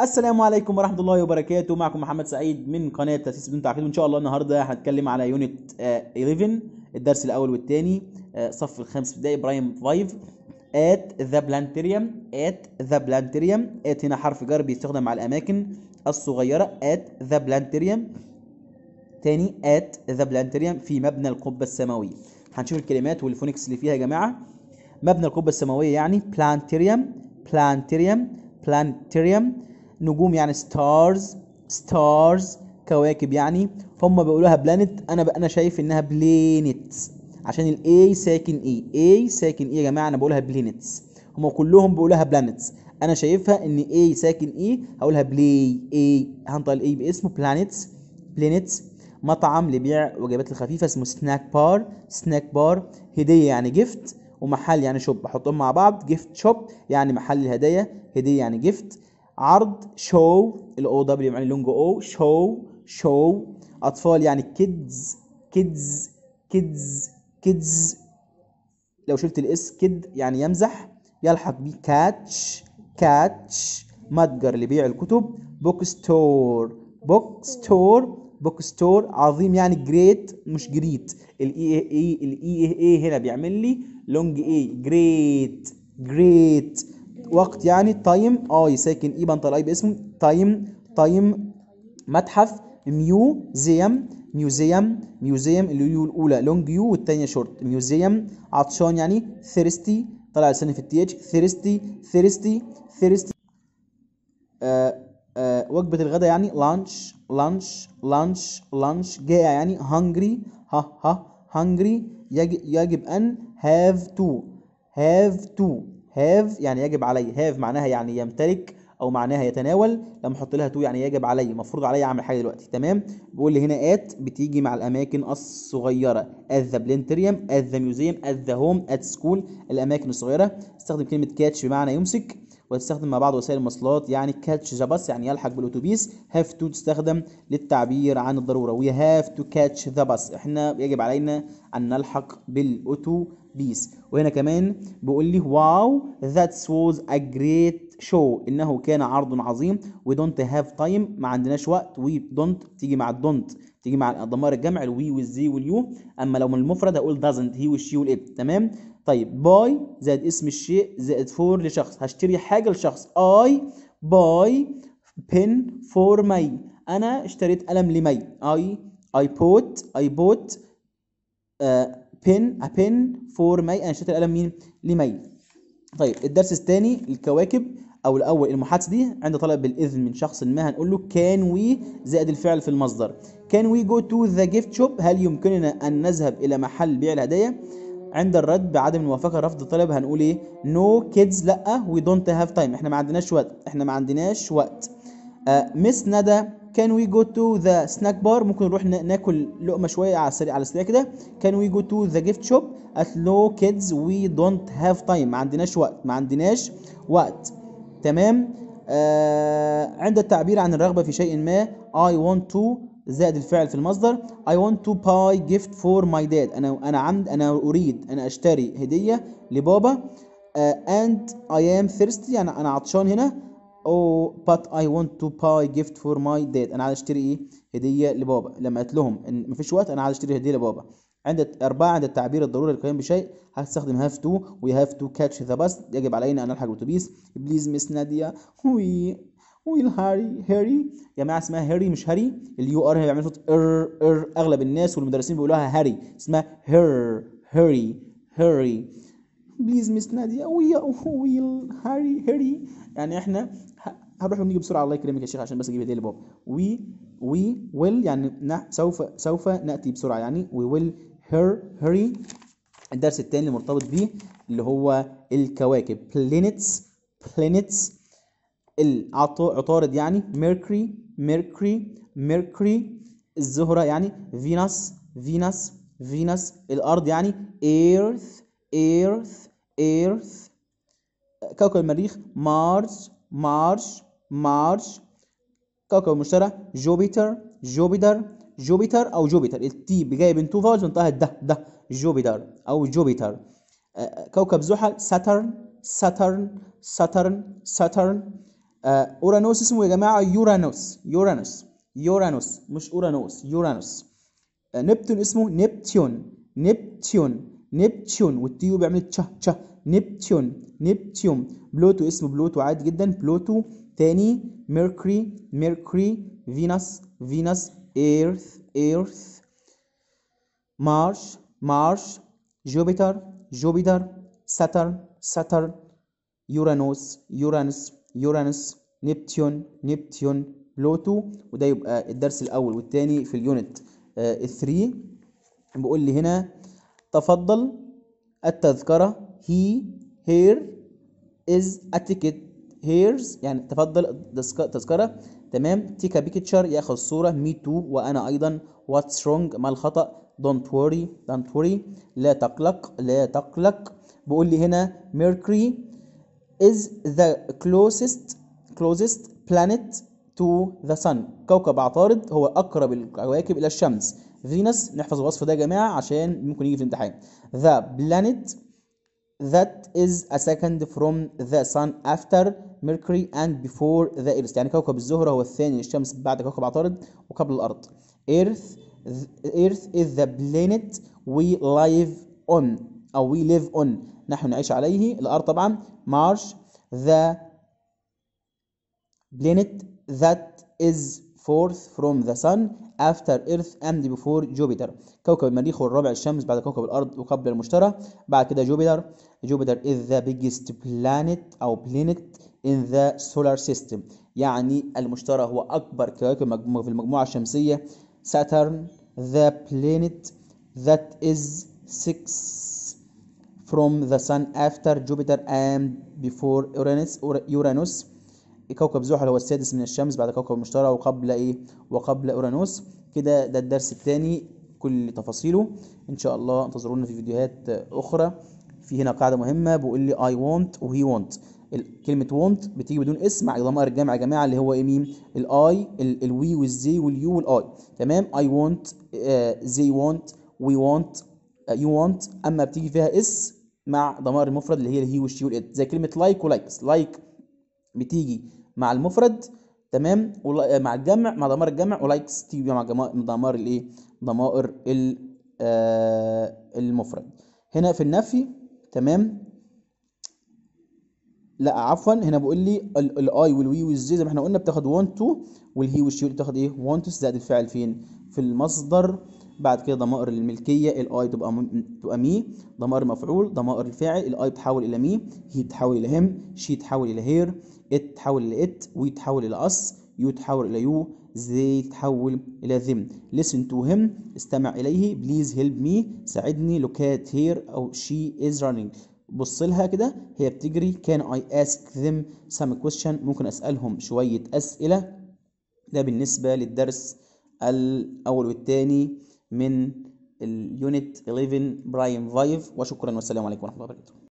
السلام عليكم ورحمه الله وبركاته معكم محمد سعيد من قناه تاسيس بدون تعقيد وان شاء الله النهارده هنتكلم على يونت 11 آه، الدرس الاول والثاني آه، صف الخامس ابتدائي برايم 5 ات ذا بلانتريوم ات ذا بلانتريوم ات هنا حرف جر بيستخدم على الاماكن الصغيره ات ذا بلانتريوم تاني ات ذا بلانتريوم في مبنى القبه السماويه هنشوف الكلمات والفونكس اللي فيها يا جماعه مبنى القبه السماويه يعني بلانتريوم بلانتريوم بلانتريوم نجوم يعني ستارز ستارز كواكب يعني هم بيقولوها بلانت انا بقى انا شايف انها بلينتس عشان الاي ساكن اي e، اي ساكن اي e يا جماعه انا بقولها بلينتس هم كلهم بيقولوها بلانتس انا شايفها ان اي ساكن اي e، هقولها بلي اي هنطق الاي باسمه بلانتس بلينتس مطعم لبيع وجبات الخفيفه اسمه سناك بار سناك بار هديه يعني جيفت ومحل يعني شوب بحطهم مع بعض جيفت شوب يعني محل الهدايا هديه يعني جيفت عرض شو الاو دبليو يعني لونج او شو شو اطفال يعني كيدز كيدز كيدز كيدز لو شلت الاس كيد يعني يمزح يلحق بيه كاتش كاتش متجر لبيع الكتب بوك ستور بوك ستور بوك ستور عظيم يعني جريت مش جريت الاي اي الاي اي هنا بيعمل لي لونج اي جريت جريت وقت يعني تايم اي ساكن اي بنطلق باسمه تايم تايم متحف ميوزيم ميوزيم اللي اليو الاولى لونج يو والثانيه شورت ميوزيم عطشان يعني ثيرستي طلع لساني في التي اتش ثيرستي ثيرستي ثيرستي وجبه الغداء يعني لانش لانش لانش لانش جائع يعني هانجري ها ها هانجري يجب, يجب ان هاف تو هاف تو هاف يعني يجب علي هاف معناها يعني يمتلك او معناها يتناول لما احط لها تو يعني يجب علي المفروض علي اعمل حاجه دلوقتي تمام بيقول لي هنا ات بتيجي مع الاماكن الصغيره at the planetarium at the museum at the home at school الاماكن الصغيره استخدم كلمه كاتش بمعنى يمسك وتستخدم مع بعض وسائل المواصلات يعني كاتش ذا بس يعني يلحق بالاتوبيس هاف تو تستخدم للتعبير عن الضروره وي هاف تو كاتش ذا بس احنا يجب علينا ان نلحق بالاتوبيس وهنا كمان بيقول لي واو ذاتس ووز ا جريت شو انه كان عرض عظيم وي دونت هاف تايم ما عندناش وقت وي دونت تيجي مع الدونت تيجي مع ضمائر الجمع الوي والزي واليو اما لو من المفرد هقول doesn't هي والشي والات تمام طيب باي زائد اسم الشيء زائد فور لشخص هشتري حاجه لشخص اي باي بن فور مي انا اشتريت قلم لمي اي اي بوت اي بوت بن ا بن فور مي انا اشتريت القلم مين لمي طيب الدرس الثاني الكواكب او الاول المحادثه دي عند طلب بالاذن من شخص ما هنقول له كان وي زائد الفعل في المصدر كان وي جو تو ذا جيفت شوب هل يمكننا ان نذهب الى محل بيع الهدايا عند الرد بعدم الموافقه رفض الطلب هنقول ايه نو كيدز لا وي دونت هاف تايم احنا ما عندناش وقت احنا ما عندناش وقت مس uh, ندى كان وي جو تو ذا سناك بار ممكن نروح ناكل لقمه شويه على السريع على السريع كده كان وي جو تو ذا جيفت شوب at نو كيدز وي دونت هاف تايم ما عندناش وقت ما عندناش وقت تمام آه عند التعبير عن الرغبة في شيء ما I want to زائد الفعل في المصدر I want to buy gift for my dad أنا أنا عمد أنا أريد أنا أشتري هدية لبابا uh, and I am thirsty أنا يعني أنا عطشان هنا oh but I want to buy gift for my dad أنا عايز أشتري إيه هدية لبابا لما قلت لهم إن مفيش وقت أنا عايز أشتري هدية لبابا عند أربعة عند التعبير الضروري للقيام بشيء هستخدم هاف تو وي هاف تو كاتش ذا باس يجب علينا أن نلحق الأتوبيس بليز مس نادية وي ويل هاري هاري يا جماعه اسمها هاري مش هاري اليو ار هي بيعمل صوت ار er- ار er اغلب الناس والمدرسين بيقولوها هاري اسمها هير هاري هاري بليز مس نادية وي ويل هاري هاري يعني احنا هنروح ونيجي بسرعه الله يكرمك يا شيخ عشان بس اجيب هديه لبابا وي وي ويل يعني سوف سوف ناتي بسرعه يعني وي ويل هير هيري الدرس الثاني المرتبط بيه اللي هو الكواكب planets planets العطارد يعني ميركوري ميركوري ميركوري الزهرة يعني فينوس فينوس فينوس الأرض يعني ايرث ايرث ايرث كوكب المريخ مارس مارس مارس كوكب المشتري جوبيتر جوبيتر جوبيتر او جوبيتر التي بجاي من تو فاولز وانتهى ده ده جوبيتر او جوبيتر آه، كوكب زحل ساترن ساترن ساترن ساترن آه، اورانوس اسمه يا جماعه يورانوس يورانوس يورانوس مش اورانوس يورانوس آه، نبتون اسمه نبتيون نبتيون نبتيون والتيو بيعمل تشه تشه نبتيون نبتيون بلوتو اسمه بلوتو عادي جدا بلوتو تاني ميركري ميركري فينوس فينوس earth earth mars mars jupiter jupiter saturn saturn uranus uranus uranus نبتيون نبتيون بلوتو وده يبقى الدرس الاول والثاني في اليونت 3 آه بيقول لي هنا تفضل التذكره هي هير از اتيكيت هيرز يعني تفضل التذكره تمام تيك بيكتشر ياخد صوره مي تو وانا ايضا واتس رونج ما الخطا دونت وري دونت وري لا تقلق لا تقلق بيقول لي هنا ميركوري از ذا كلوزست كلوزست بلانيت تو ذا سن كوكب عطارد هو اقرب الكواكب الى الشمس فينوس نحفظ الوصف ده يا جماعه عشان ممكن يجي في الامتحان ذا بلانيت that is a second from the sun after Mercury and before the Earth يعني كوكب الزهرة هو الثاني الشمس بعد كوكب عطارد وقبل الأرض Earth Earth is the planet we live on أو we live on نحن نعيش عليه الأرض طبعا Mars the planet that is forth from the sun after earth and before jupiter كوكب المريخ هو والرابع الشمس بعد كوكب الارض وقبل المشتري بعد كده جوبيتر جوبيتر is the biggest planet او planet in the solar system يعني المشتري هو اكبر كوكب في المجموعه الشمسيه Saturn the planet that is six from the sun after Jupiter and before Uranus Uranus كوكب زحل هو السادس من الشمس بعد كوكب المشتري وقبل ايه وقبل اورانوس كده ده الدرس الثاني كل تفاصيله ان شاء الله انتظرونا في فيديوهات اخرى في هنا قاعده مهمه بيقول لي اي وونت وهي وونت كلمه وونت بتيجي بدون اسم مع ضمائر الجمع يا جماعه اللي هو ايه مين الاي الوي والزي واليو والاي تمام اي وونت زي وونت وي وونت يو وونت اما بتيجي فيها اس مع ضمائر المفرد اللي هي الهي والشي والات زي كلمه لايك ولايكس لايك بتيجي مع المفرد تمام آه، مع الجمع مع ضمائر الجمع ولايكس تيجي مع ضمائر الايه ضمائر آه المفرد هنا في النفي تمام لا عفوا هنا بيقول لي الاي والوي والزي زي ما احنا قلنا بتاخد وان تو والهي والشي بتاخد ايه وان تو زائد الفعل فين في المصدر بعد كده ضمائر الملكيه الاي تبقى م... تبقى مي ضمائر مفعول ضمائر الفاعل الاي بتتحول الى مي هي بتتحول الى هم شي تحول الى هير ات تتحول الى ات وي تحول الى اس يو تحول الى يو زي تحول الى ذم listen to him استمع اليه بليز هيلب مي ساعدني لوكات هير او شي از running بص لها كده هي بتجري كان اي اسك ذم سام question ممكن اسالهم شويه اسئله ده بالنسبه للدرس الاول والثاني من اليونت 11 برايم 5 وشكرا والسلام عليكم ورحمه الله وبركاته